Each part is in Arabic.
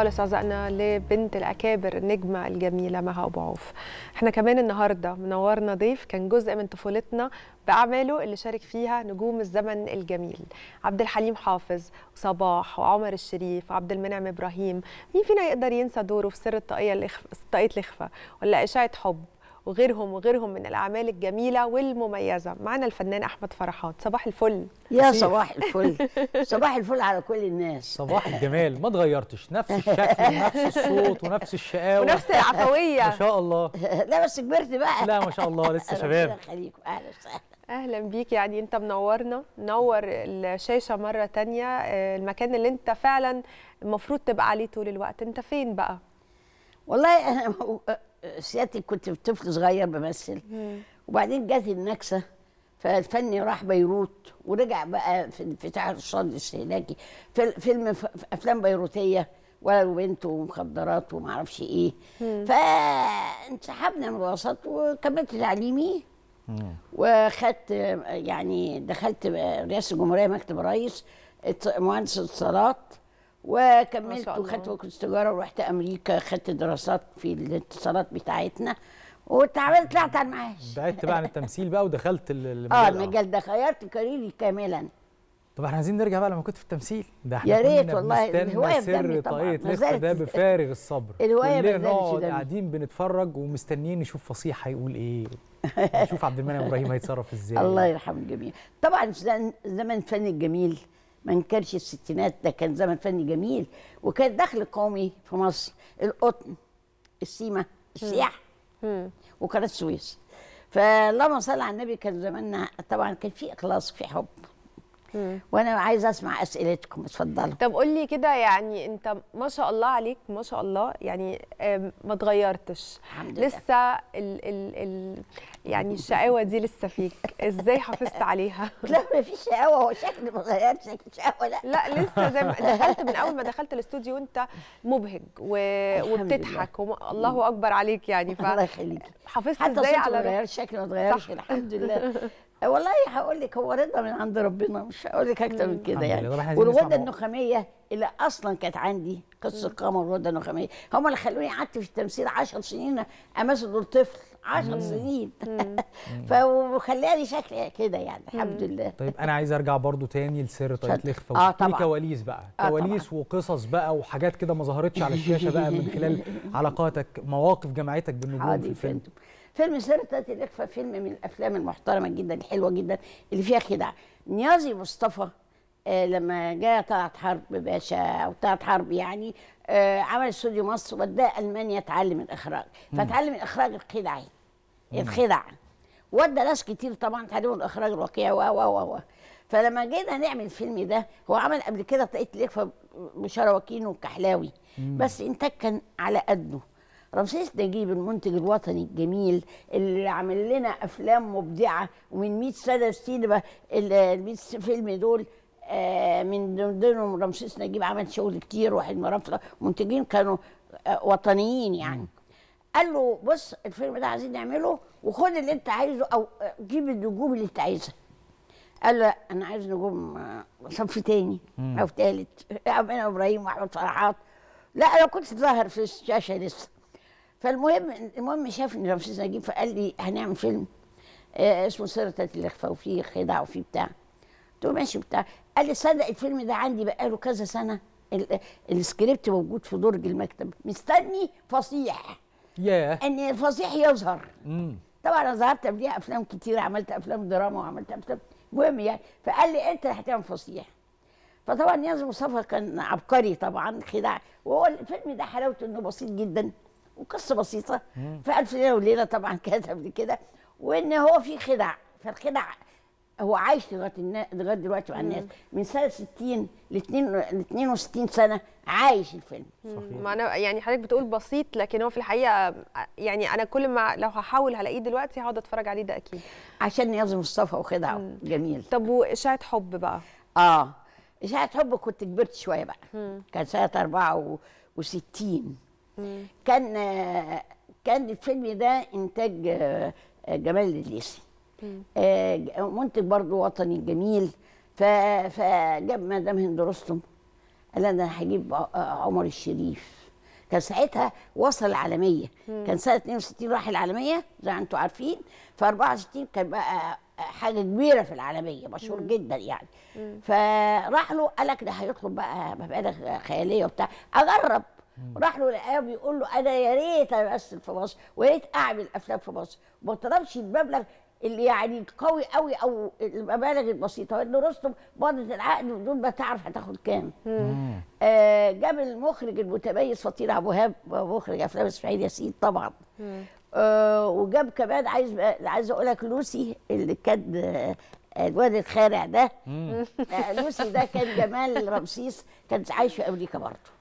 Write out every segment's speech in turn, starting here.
خالص عزائنا لبنت الأكابر النجمة الجميلة مها أبو عوف احنا كمان النهاردة منورنا ضيف كان جزء من طفولتنا بأعماله اللي شارك فيها نجوم الزمن الجميل عبد الحليم حافظ وصباح وعمر الشريف وعبد المنعم إبراهيم مين فينا يقدر ينسى دوره في سر الطاقية الإخف... الإخفاء ولا إشاعة حب وغيرهم وغيرهم من الاعمال الجميله والمميزه معانا الفنان احمد فرحات صباح الفل يا صباح الفل صباح الفل على كل الناس صباح الجمال ما اتغيرتش نفس الشكل ونفس الصوت ونفس الشقاوه ونفس العفويه ما شاء الله لا بس كبرت بقى لا ما شاء الله لسه شباب اهلا وسهلا اهلا بيك يعني انت منورنا نور الشاشه مره تانية آه، المكان اللي انت فعلا المفروض تبقى عليه طول الوقت انت فين بقى والله انا سيادتي كنت طفل صغير بمثل وبعدين جت النكسه فالفني راح بيروت ورجع بقى في انفتاح الرصاد الاستهلاكي في فيلم افلام بيروتيه ولد وبنت ومخدرات وما اعرفش ايه فانسحبنا من الوسط وكملت تعليمي وخدت يعني دخلت رئاسه الجمهوريه مكتب الرئيس مهندس اتصالات وكملت وخدت بكالوريوس تجاره ورحت امريكا خدت دراسات في الاتصالات بتاعتنا واتعاملت طلعت على المعاش بعدت بقى عن التمثيل بقى ودخلت المجال اه المجال ده خيرت كاريري كاملا طب احنا عايزين نرجع بقى لما كنت في التمثيل ده احنا يا ريت والله الهوايه سر طاقية لسه ده بفارغ الصبر الهوايه ما نقعد قاعدين بنتفرج ومستنيين نشوف فصيح هيقول ايه نشوف عبد المنعم ابراهيم هيتصرف ازاي الله يرحم الجميع طبعا زمن الفن الجميل ما نكرش الستينات ده كان زمن فني جميل وكان الدخل القومي في مصر القطن السيمه السياحه وقناه السويس فاللهم صل على النبي كان زماننا طبعا كان في اخلاص في حب وانا عايزه اسمع اسئلتكم اتفضلوا طب قول لي كده يعني انت ما شاء الله عليك ما شاء الله يعني ما اتغيرتش لسه ال ال ال يعني الشقاوه دي لسه فيك ازاي حافظت عليها لا ما فيش شقاوه هو شكلي ما اتغيرش شقاوه لا لا لسه زي ما دخلت من اول ما دخلت الاستوديو وانت مبهج و... وبتضحك وم... الله اكبر عليك يعني ف الله يخليك حافظت ازاي على ما اتغيرش شكل ما اتغيرش الحمد لله والله هقول لك هو رضا من عند ربنا مش هقول لك اكتر من كده يعني والغده النخاميه اللي اصلا كانت عندي قصه قمر والغده النخاميه هم اللي خلوني قعدت في التمثيل 10 سنين امثل دور طفل 10 سنين فخلاني شكلي كده يعني الحمد لله طيب انا عايز ارجع برضو تاني لسر طيب لخفه آه،, اه طبعا كواليس بقى كواليس آه وقصص بقى وحاجات كده ما ظهرتش على الشاشه بقى من خلال علاقاتك مواقف جمعتك بالنجوم في الفيلم فيلم سيرة تاتي الإخفاء فيلم من الأفلام المحترمة جدا الحلوة جدا اللي فيها خداع نيازي مصطفى آه لما جاء طلعت حرب باشا او طلعت حرب يعني آه عمل استوديو مصر وداه المانيا اتعلم الاخراج فتعلم الاخراج الخدعي الخدع ودى ناس كتير طبعا تعلموا الاخراج الواقعي و و و فلما جينا نعمل الفيلم ده هو عمل قبل كده طاقية الاخفاء وكين وكحلاوي بس انتاج كان على قده رمسيس نجيب المنتج الوطني الجميل اللي عامل لنا افلام مبدعه ومن 100 سنه السينما ال 100 فيلم دول آه، من ضمنهم رمسيس نجيب عمل شغل كتير واحد مرافقه منتجين كانوا آه، وطنيين يعني قال له بص الفيلم ده عايزين نعمله وخد اللي انت عايزه او آه، جيب النجوم اللي انت عايزها قال له انا عايز نجوم صف تاني او تالت ابراهيم واحمد فرحات لا انا كنت ظاهر في الشاشه لسه فالمهم المهم شافني رمسيس نجيب فقال لي هنعمل فيلم آه، اسمه سيرة الاخفاء وفيه خدع وفيه بتاع قلت له ماشي بتاع قال لي صدق الفيلم ده عندي بقاله كذا سنه السكريبت موجود في درج المكتب مستني فصيح ياه yeah. ان الفصيح يظهر mm. طبعا انا ظهرت قبليها افلام كتير عملت افلام دراما وعملت افلام مهم يعني فقال لي انت هتعمل فصيح فطبعا ياسر مصطفى كان عبقري طبعا خداع وهو الفيلم ده حلاوته انه بسيط جدا وقصه بسيطه في ليله وليله طبعا كانت قبل كده وان هو في خدع فالخدع هو عايش لغايه لغايه دلوقتي مع الناس من سنه 60 ل 62 سنه عايش الفيلم ما انا يعني حضرتك بتقول بسيط لكن هو في الحقيقه يعني انا كل ما لو هحاول هلاقيه دلوقتي هقعد اتفرج عليه ده اكيد عشان نياظ مصطفى وخدعه جميل طب واشاعه حب بقى اه اشاعه حب كنت كبرت شويه بقى مم. كان سنه 64 كان كان الفيلم ده انتاج آه، جمال الليسي آه، منتج برضه وطني جميل فجاب مدام هند رستم قال انا هجيب عمر الشريف كان ساعتها وصل العالميه كان سنه 62 راح العالميه زي ما انتم عارفين ف 64 كان بقى آه، حاجه كبيره في العالميه مشهور جدا يعني مم. فراح له قال لك ده هيطلب بقى مبالغ خياليه وبتاع اجرب راح له لقاه بيقول له انا يا ريت امثل في مصر ويا ريت اعمل افلام في مصر ما طلبش المبلغ اللي يعني قوي قوي او المبالغ البسيطه وانه رستم باضت العقد بدون ما تعرف هتاخد كام آه جاب المخرج المتميز فطير ابو هاب مخرج افلام اسماعيل ياسين طبعا آه وجاب كمان عايز عايز اقول لك لوسي اللي كان آه، الواد الخارع ده آه لوسي ده كان جمال رمسيس كان عايش في امريكا برضه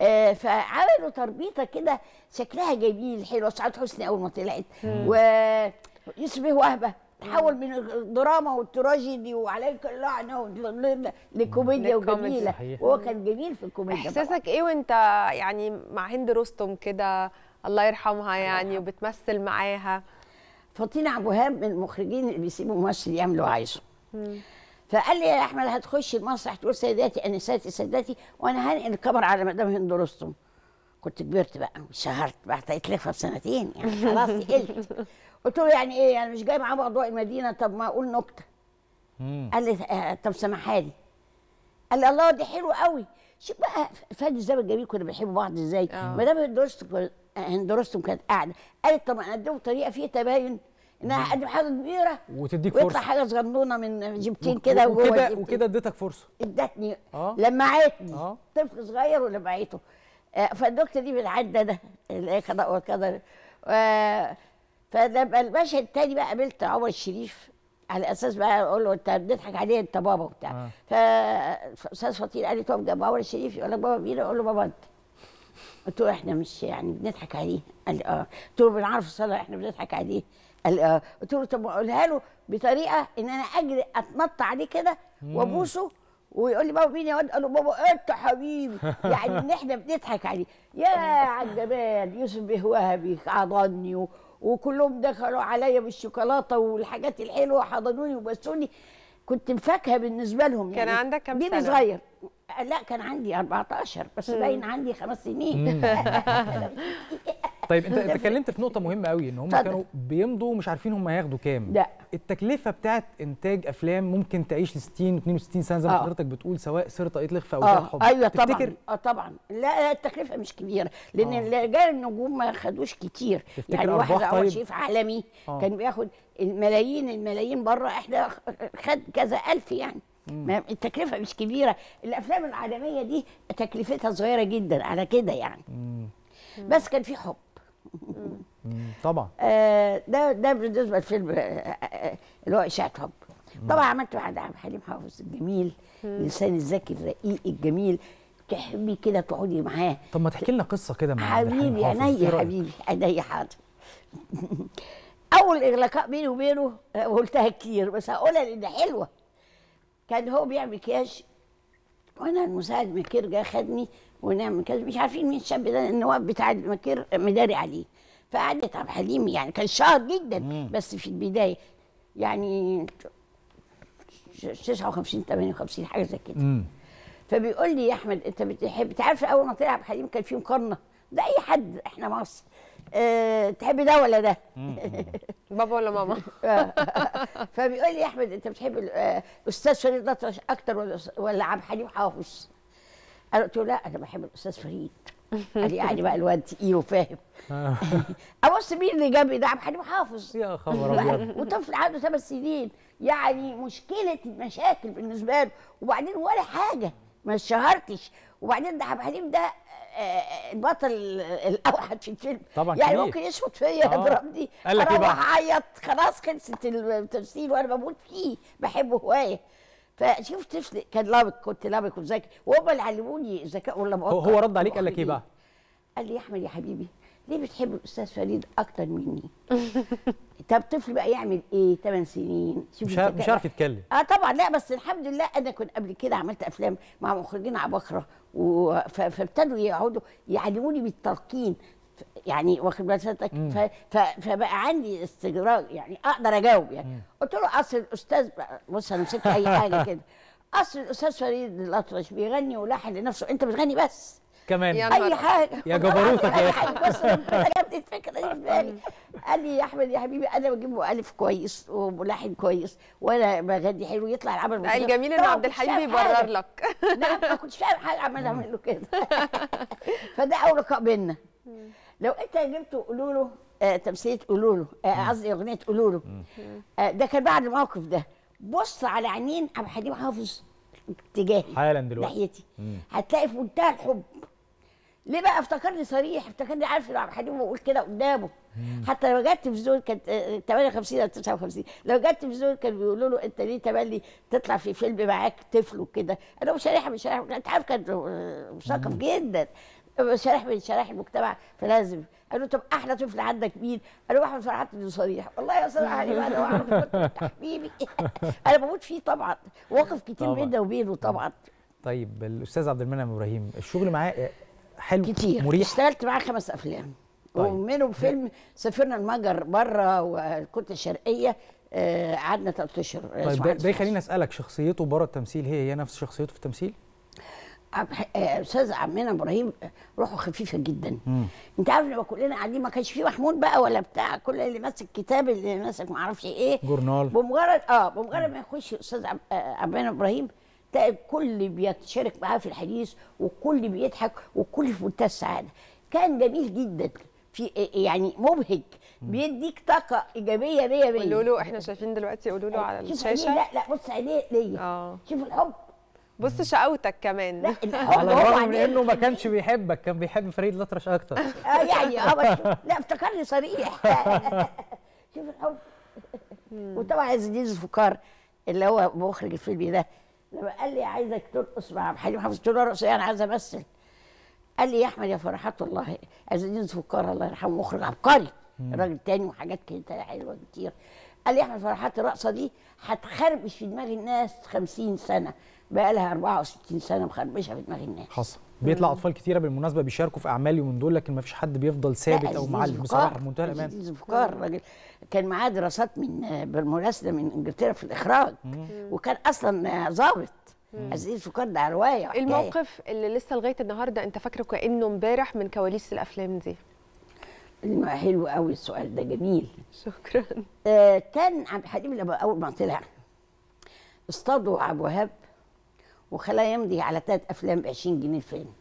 آه فعملوا تربيطه كده شكلها جميل حلو سعاد حسني اول ما طلعت ويوسف وهبه تحول من الدراما والتراجيدي وعليك اللعنه لكوميديا وجميله وهو كان جميل في الكوميديا احساسك ايه وانت يعني مع هند رستم كده الله يرحمها يعني وبتمثل معاها فاطمه عبد الوهاب من المخرجين اللي بيسيبوا ممثل يعملوا عايزه فقال لي يا احمد هتخش المسرح تقول سيداتي انساتي سيداتي وانا هنقل الكاميرا على مدام هند رستم كنت كبرت بقى واتشهرت بقى هيتلفها سنتين يعني خلاص قلت قلت له يعني ايه انا يعني مش جاي معاه موضوع المدينه طب ما اقول نكته قال لي آه، طب سامحها لي قال لي الله دي حلوه قوي شوف بقى فادي الزمن الجميل كنا بنحب بعض ازاي آه. مدام هند رستم آه، كانت قاعده قالت طب انا اقدمه طريقه فيها تباين انها اقدم حاجه كبيره وتديك فرصه ويطلع حاجه صغنونه من جبتين كده وجوه وكده وكده اديتك فرصه ادتني آه. لمعتني آه. طفل صغير ولمعته آه، فالدكتور دي بتعدى ده هي والقدر آه فلما المشهد التاني بقى قابلت عمر الشريف على اساس بقى اقول له انت بتضحك عليه انت بابا وبتاع آه. فاستاذ فطير قال لي طب جنب عمر الشريف يقول لك بابا مين اقول له بابا انت قلت له احنا مش يعني بنضحك عليه قال لي اه قلت له بنعرف الصلاه احنا بنضحك عليه آه، قلت له طب اقولها له بطريقه ان انا اجري اتنط عليه كده وابوسه ويقول لي بابا مين يا واد؟ قال له بابا انت حبيبي يعني ان احنا بنضحك عليه يا على الجمال يوسف بهوهبي حضني وكلهم دخلوا عليا بالشوكولاته والحاجات الحلوه حضنوني وبسوني كنت مفاكهه بالنسبه لهم يعني كان عندك كام سنه؟ صغير لا كان عندي 14 بس باين عندي خمس سنين طيب انت يعني اتكلمت في نقطه مهمه قوي ان هم كانوا بيمضوا مش عارفين هم هياخدوا كام لا التكلفه بتاعت انتاج افلام ممكن تعيش ل 60 62 سنه زي ما آه. حضرتك بتقول سواء سرطه طاقيه لخفه آه. او شرح حب ايوه طبعا اه طبعا لا التكلفه مش كبيره لان اللي آه. رجال النجوم ما خدوش كتير يعني واحد طيب. اول شيف عالمي أوه. كان بياخد الملايين الملايين بره احنا خد كذا الف يعني مم. التكلفه مش كبيره الافلام العالميه دي تكلفتها صغيره جدا على كده يعني مم. بس كان في حب طبعا آه، ده ده بالنسبه لفيلم آه، آه، اللي هو اشاعه حب طبعا عملت مع عبد الحليم حافظ الجميل الانسان الذكي الرقيق الجميل تحبي كده تقعدي معاه طب ما تحكي لنا قصه كده مع حبيبي عينيا إيه حبيبي عينيا حاضر اول اغلاقاء بيني وبينه قلتها كتير بس هقولها لان حلوه كان هو بيعمل كياش وانا المساعد مكير جه خدني ونعمل كذا مش عارفين مين الشاب ده النواب بتاع المكير مداري عليه فقعدت عبد الحليم يعني كان شهر جدا بس في البدايه يعني 59 58 حاجه زي كده فبيقول لي يا احمد انت بتحب تعرف اول ما طلع عبد الحليم كان في مقارنه ده اي حد احنا مصر أه تحب ده ولا ده بابا ولا ماما فبيقول لي يا احمد انت بتحب آه، استاذ فريد الاطرش اكتر ولا ولا عبد الحليم حافظ انا قلت له لا انا بحب الاستاذ فريد قال يعني بقى الواد تقيل وفاهم آه. ابص مين اللي جنبي ده عبد الحليم حافظ يا خبر ابيض وطفل عنده ثمان سنين يعني مشكله المشاكل بالنسبه له وبعدين ولا حاجه ما اتشهرتش وبعدين ده عبد الحليم ده آه، آه، البطل الاوحد في الفيلم طبعا يعني كمير. ممكن يشفط فيا اضربني اروح اعيط خلاص خلصت التمثيل وانا بموت فيه بحبه هوايه فشوف طفل كان لابق كنت لابق وذاكر وهم اللي علموني الذكاء ولا مؤقت هو رد عليك قال لك ايه بقى؟ قال لي يا احمد يا حبيبي ليه بتحب الاستاذ فريد اكتر مني؟ طب طفل بقى يعمل ايه 8 سنين؟ مش مش عارف يتكلم اه طبعا لا بس الحمد لله انا كنت قبل كده عملت افلام مع مخرجين عباقره و... فابتدوا يقعدوا يعلموني بالتلقين يعني واخد بال حضرتك فبقى عندي استدراج يعني اقدر اجاوب يعني مم. قلت له اصل الاستاذ بص انا مسكت اي حاجه كده اصل الاستاذ فريد الاطرش بيغني ولحن لنفسه انت بتغني بس كمان يا اي حاجه يا جبروتك يا اخي بس جبت الفكره دي في بالي قال لي يا احمد يا حبيبي انا بجيب مؤلف كويس وملحن كويس وانا بغني حلو يطلع العمل لا الجميل ان عبد الحليم بيبرر لك لا ما كنتش فاهم حاجه عمال اعمل له كده فده اول لقاء بينا لو انت جبتوا قولوا له آه تمثيليه قولوا له آه، قصدي آه اغنيه قولوا له آه ده كان بعد الموقف ده بص على عينين عبد الحليم حافظ اتجاهي حالا دلوقتي ناحيتي هتلاقي في منتهى الحب ليه بقى افتكرني صريح افتكرني عارف ان عبد الحليم بقول كده قدامه حتى لو جت تلفزيون كانت 58 آه، او 59 لو جت تلفزيون كان بيقولوا له انت ليه تملي تطلع في فيلم معاك طفل وكده انا مش شريحه مش شريحه انت عارف كان آه، مثقف جدا شريح من شرائح المجتمع فلازم قالوا طب احلى طفل عندك مين؟ قالوا احمد فرحات بن صريح والله يا استاذ علي يعني انا حبيبي انا بموت فيه طبعا مواقف كتير بيننا وبينه طبعا طيب الاستاذ عبد المنعم ابراهيم الشغل معاه حلو كتير مريح اشتغلت معاه خمس افلام طيب. ومنهم فيلم سافرنا المجر بره والكتله الشرقيه آه، قعدنا آه ثلاث اشهر طيب ده يخليني اسالك شخصيته بره التمثيل هي هي نفس شخصيته في التمثيل؟ استاذ عمنا ابراهيم روحه خفيفه جدا مم. انت عارف لما كلنا قاعدين ما كانش فيه محمود بقى ولا بتاع كل اللي ماسك كتاب اللي ماسك ما اعرفش ايه جورنال بمجرد اه بمجرد ما يخش استاذ عمنا ابراهيم تلاقي الكل بيتشارك معاه في الحديث والكل بيضحك والكل في منتهى السعاده كان جميل جدا في يعني مبهج بيديك طاقه ايجابيه 100 100 قولوا له احنا شايفين دلوقتي قولوا له على الشاشه لا لا بص عينيه ليا آه. شوف الحب بص شقاوتك كمان لا على الرغم من يعني انه ما كانش بيحبك كان بيحب فريد الأطرش اكتر اه يعني اه لا افتكرني صريح شوف الحب وطبعا عز الدين الفقار اللي هو مخرج الفيلم ده لما قال لي عايزك ترقص مع عبد الحليم حافظ قلت له ارقص ايه انا عايز امثل قال لي يا احمد يا فرحات والله عز الدين الفقار الله يرحمه مخرج عبقري راجل تاني وحاجات كده حلوه كتير قال لي يا احمد فرحات الرقصه دي هتخربش في دماغ الناس 50 سنه بقى لها 64 سنه مخربشه في دماغ الناس حصل بيطلع اطفال كتيره بالمناسبه بيشاركوا في اعمال يومين دول لكن ما فيش حد بيفضل ثابت او معلم بصراحه بمنتهى الامان فكار راجل كان معاه دراسات من بالمناسبه من انجلترا في الاخراج مم. وكان اصلا ظابط عزيز فكار ده روايه وحكاية. الموقف اللي لسه لغايه النهارده انت فاكره كانه امبارح من كواليس الافلام دي حلو قوي السؤال ده جميل شكرا آه كان عبد الحليم لما اول ما طلع اصطادوا عبد الوهاب وخلاه يمضي على ثلاث افلام ب 20 جنيه الفيلم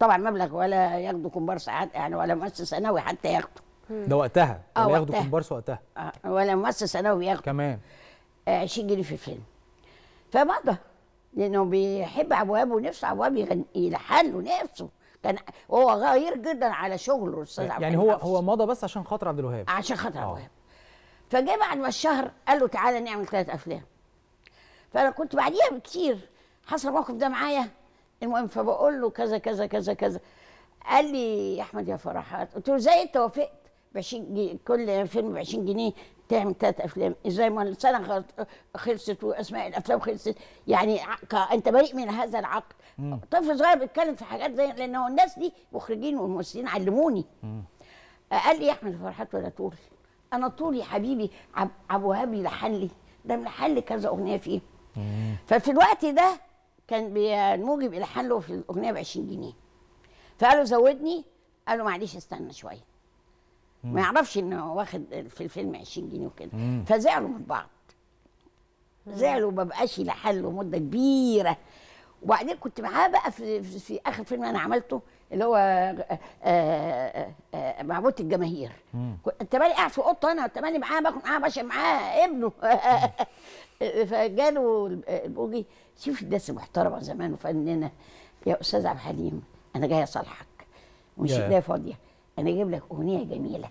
طبعا مبلغ ولا ياخده كومبارس يعني ولا مؤسس ثانوي حتى ياخده ده وقتها ولا آه، ياخده كومبارس وقتها آه، ولا مؤسس ثانوي ياخده كمان 20 آه، جنيه في الفيلم فمضى لانه بيحب ابوابه ونفسه ابواب يغني يلحن نفسه كان هو غير جدا على شغله الاستاذ يعني هو هو مضى بس عشان خاطر عبد الوهاب عشان خاطر عبد الوهاب فجاء بعد ما الشهر قال له تعالى نعمل ثلاث افلام فانا كنت بعديها بكتير حصل الموقف ده معايا المهم فبقول له كذا كذا كذا كذا قال لي يا احمد يا فرحات قلت له ازاي انت وافقت ب 20 جنيه كل فيلم ب 20 جنيه تعمل ثلاث افلام ازاي ما السنه خلصت واسماء الافلام خلصت يعني انت بريء من هذا العقد طفل صغير بيتكلم في حاجات زي لان هو الناس دي مخرجين والممثلين علموني آه، قال لي يا احمد فرحات ولا طول انا طولي حبيبي عبد الوهاب لحن لي ده ملحن لي كذا اغنيه فيه ففي الوقت ده كان الموجب الى حله في الاغنيه ب 20 جنيه فقالوا زودني قالوا معلش استنى شويه ما يعرفش انه واخد في الفيلم 20 جنيه وكده فزعلوا من بعض زعلوا ما بقاش لحل مده كبيره وبعدين كنت معاه بقى في, في, في اخر فيلم انا عملته اللي هو آه، آه، آه، معبود الجماهير مالي قاعد في اوضته انا مالي معاه باكل معاه باشا معاه ابنه فجاله البوجي شوف الناس المحترمه زمان وفنانه يا استاذ عبد الحليم انا جاي اصالحك ومش ايديا فاضيه انا اجيب لك اغنيه جميله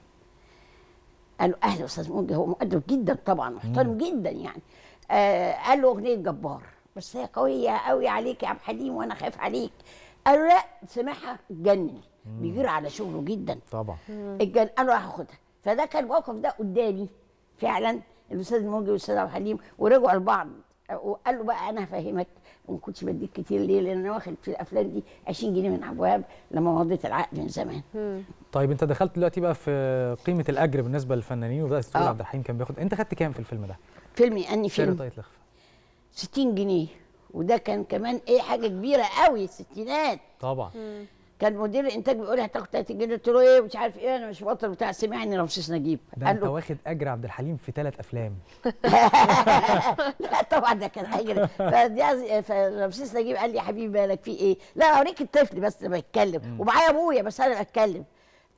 قال له اهلا استاذ موجي هو مؤدب جدا طبعا محترم جدا يعني آه قال له اغنيه جبار بس هي قويه قوي عليك يا عبد الحليم وانا خايف عليك الرق سمعها اتجنن بيجير على شغله جدا طبعا اتجنن انا راح اخدها فده كان الموقف ده قدامي فعلا الاستاذ الموجي والاستاذ عبد الحليم ورجعوا لبعض وقال له بقى انا هفهمك وما كنتش بديك كتير ليه لان انا واخد في الافلام دي 20 جنيه من ابواب لما مضيت العقد من زمان طيب انت دخلت دلوقتي بقى في قيمه الاجر بالنسبه للفنانين وبدات تقول آه. عبد الحليم كان بياخد انت خدت كام في الفيلم ده فيلمي اني فيلم طيب 60 جنيه وده كان كمان ايه حاجه كبيره قوي الستينات طبعا مم. كان مدير الانتاج بيقول لي هتاخد 30 جنيه قلت له ايه مش عارف ايه انا مش بطل بتاع سمعني رمسيس نجيب ده انت واخد اجر عبد الحليم في ثلاث افلام لا طبعا ده كان اجر فرمسيس نجيب قال لي يا حبيبي مالك في ايه لا اوريك الطفل بس يتكلم ومعايا ابويا بس انا بتكلم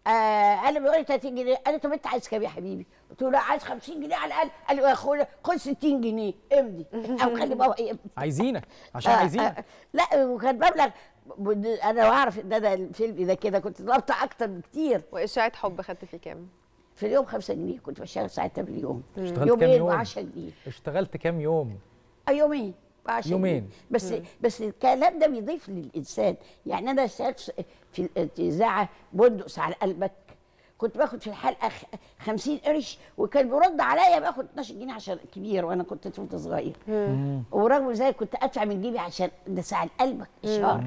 آه انا بيقول لي 30 جنيه قال لي طب انت عايز كام يا حبيبي؟ قلت له عايز 50 جنيه على الاقل قال لي يا اخويا خد 60 جنيه امضي او خلي بابا يمضي عايزينك عشان آه، عايزينك آه لا وكان مبلغ انا اعرف ان انا الفيلم ده كده كنت ضربت اكتر بكتير واشاعه حب خدت فيه كام؟ في اليوم 5 جنيه كنت بشتغل ساعتها باليوم اشتغلت كام يوم؟ 10 جنيه اشتغلت كام يوم؟ آه، يومين يومين بس مم. بس الكلام ده بيضيف للانسان يعني انا اشتغلت في الاذاعه بندقس على قلبك كنت باخد في الحلقه 50 قرش وكان بيرد عليا باخد 12 جنيه عشان كبير وانا كنت طفل صغير ورغم ذلك كنت ادفع من جيبي عشان ده على قلبك اشهار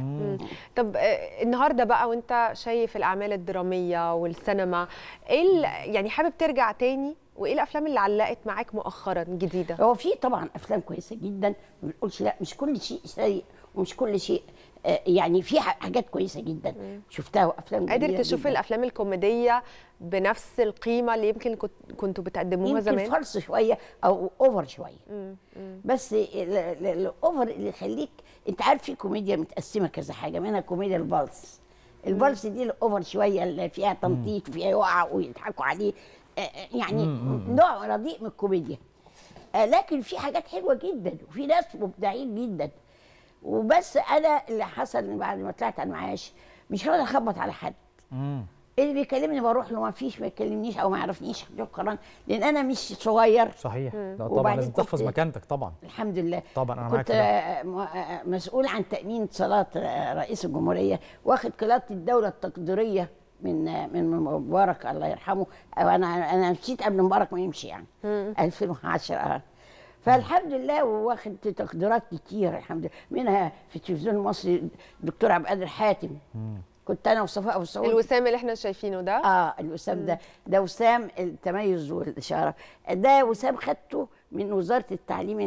طب آه، النهارده بقى وانت شايف الاعمال الدراميه والسينما ايه يعني حابب ترجع تاني وايه الافلام اللي علقت معاك مؤخرا جديده هو في طبعا افلام كويسه جدا ما بنقولش لا مش كل شيء سيء ومش كل شيء آه، يعني في حاجات كويسه جدا شفتها وافلام قادر تشوف الافلام الكوميديه بنفس القيمه اللي يمكن كنتوا بتقدموها زمان يمكن فرص شويه او اوفر شويه مم. مم. بس الاوفر اللي يخليك انت عارف في كوميديا متقسمه كذا حاجه منها كوميديا البلس البلس دي الاوفر شويه اللي فيها تنطيط وفيها يقع ويضحكوا عليه آه، آه، يعني مم. نوع رديء من الكوميديا لكن في حاجات حلوه جدا وفي ناس مبدعين جدا وبس انا اللي حصل بعد ما طلعت على المعاش مش راضي اخبط على حد امم اللي بيكلمني بروح له ما فيش ما يكلمنيش او ما يعرفنيش قرن لان انا مش صغير صحيح لا طبعا لازم تحفظ مكانتك طبعا الحمد لله طبعا انا كنت آه، آه، مسؤول عن تامين صلاه آه، رئيس الجمهوريه واخد قلاده الدوله التقديريه من من مبارك الله يرحمه انا انا مشيت قبل مبارك ما يمشي يعني 2010 فالحمد لله واخد تقديرات كتير الحمد لله منها في التلفزيون المصري الدكتور عبد القادر حاتم كنت انا وصفاء ابو سعود الوسام اللي احنا شايفينه ده اه الوسام ده ده وسام التميز والاشاره ده وسام خدته من وزاره التعليم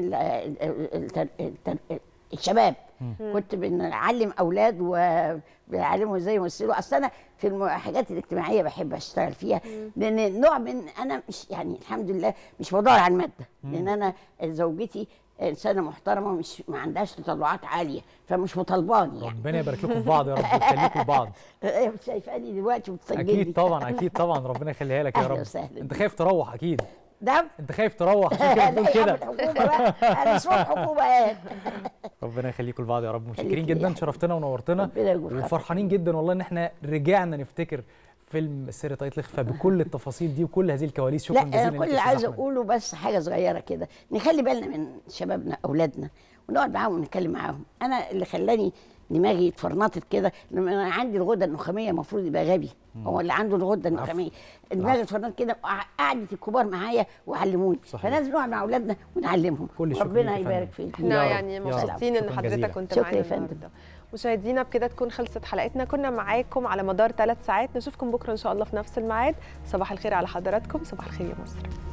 الشباب مم. كنت بنعلم اولاد وبنعلمهم ازاي يمثلوا اصل انا في الحاجات الاجتماعيه بحب اشتغل فيها مم. لان نوع من انا مش يعني الحمد لله مش بدور على الماده لان انا زوجتي انسانه محترمه مش ما عندهاش تطلعات عاليه فمش مطالباني يعني ربنا يبارك لكم في بعض يا رب يخليكم بعض أيوة، شايفاني دلوقتي وبتسجلني اكيد طبعا اكيد طبعا ربنا يخليها لك يا رب انت خايف تروح اكيد ده انت خايف تروح عشان كده بقى انا حكومه قاعد يعني. ربنا يخليكم لبعض يا رب متشكرين جدا يعني. شرفتنا ونورتنا وفرحانين جدا والله ان احنا رجعنا نفتكر فيلم سر طاقية الإخفاء بكل التفاصيل دي وكل هذه الكواليس شكرا جزيلا لك كل اللي عايز اقوله بس حاجه صغيره كده نخلي بالنا من شبابنا اولادنا ونقعد معاهم ونتكلم معاهم انا اللي خلاني دماغي اتفرنطت كده انا عندي الغده النخاميه المفروض يبقى غبي هو اللي عنده الغده النخاميه دماغي اتفرنطت كده قعدت الكبار معايا وعلموني فلازم نقعد مع اولادنا ونعلمهم كل ربنا يبارك فيك احنا يعني مبسوطين ان حضرتك كنت معانا النهارده مشاهدينا بكده تكون خلصت حلقتنا كنا معاكم على مدار ثلاث ساعات نشوفكم بكره ان شاء الله في نفس الميعاد صباح الخير على حضراتكم صباح الخير يا مصر